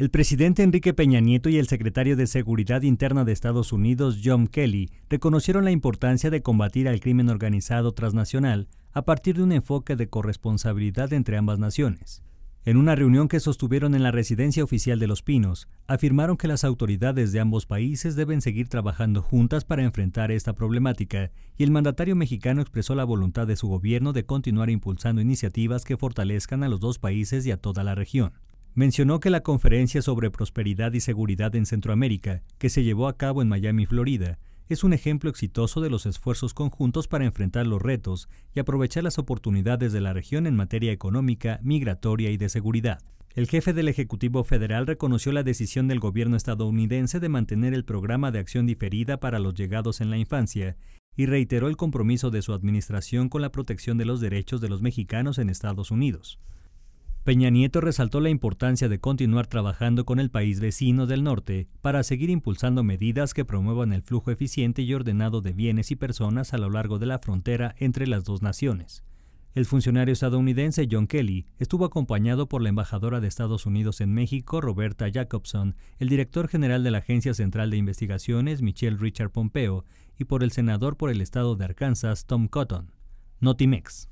El presidente Enrique Peña Nieto y el secretario de Seguridad Interna de Estados Unidos, John Kelly, reconocieron la importancia de combatir al crimen organizado transnacional a partir de un enfoque de corresponsabilidad entre ambas naciones. En una reunión que sostuvieron en la residencia oficial de Los Pinos, afirmaron que las autoridades de ambos países deben seguir trabajando juntas para enfrentar esta problemática, y el mandatario mexicano expresó la voluntad de su gobierno de continuar impulsando iniciativas que fortalezcan a los dos países y a toda la región mencionó que la conferencia sobre prosperidad y seguridad en Centroamérica, que se llevó a cabo en Miami, Florida, es un ejemplo exitoso de los esfuerzos conjuntos para enfrentar los retos y aprovechar las oportunidades de la región en materia económica, migratoria y de seguridad. El jefe del Ejecutivo Federal reconoció la decisión del gobierno estadounidense de mantener el programa de acción diferida para los llegados en la infancia y reiteró el compromiso de su administración con la protección de los derechos de los mexicanos en Estados Unidos. Peña Nieto resaltó la importancia de continuar trabajando con el país vecino del norte para seguir impulsando medidas que promuevan el flujo eficiente y ordenado de bienes y personas a lo largo de la frontera entre las dos naciones. El funcionario estadounidense John Kelly estuvo acompañado por la embajadora de Estados Unidos en México, Roberta Jacobson, el director general de la Agencia Central de Investigaciones, Michelle Richard Pompeo, y por el senador por el estado de Arkansas, Tom Cotton. Notimex.